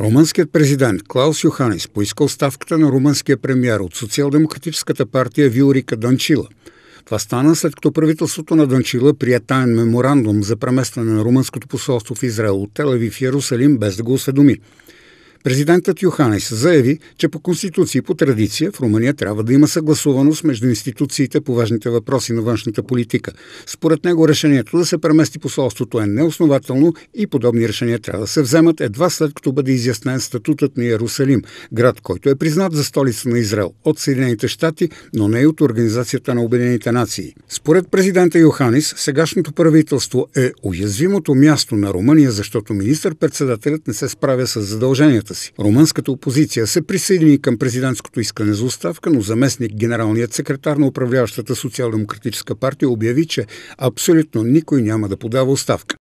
Румънският президент Клаус Йоханис поиска оставката на румънския премьер от социал-демократическата партия Виорика Данчила. Това стана след като правителството на Данчила прие таен меморандум за преместване на румънското посолство в Израел от Телавив в Иерусалим без да го осведоми. Президентът Йоханес заяви, че по конституция и по традиция в Румъния трябва да има съгласуваност между институциите по важните въпроси на външната политика. Според него решението да се премести посолството е неоснователно и подобни решения трябва да се вземат едва след като бъде изяснен статутът на Иерусалим, град, който е признат за столица на Израел от Съединените щати, но не и от Организацията на Обединените нации. Според президента Йоханис, сегашното правителство е уязвимото място на Румъния, защото министър-председателят не се справя с задълженията си. Румънската опозиция се присъедини към президентското искане за оставка, но заместник генералният секретар на управляващата социал-демократическа партия обяви, че абсолютно никой няма да подава оставка.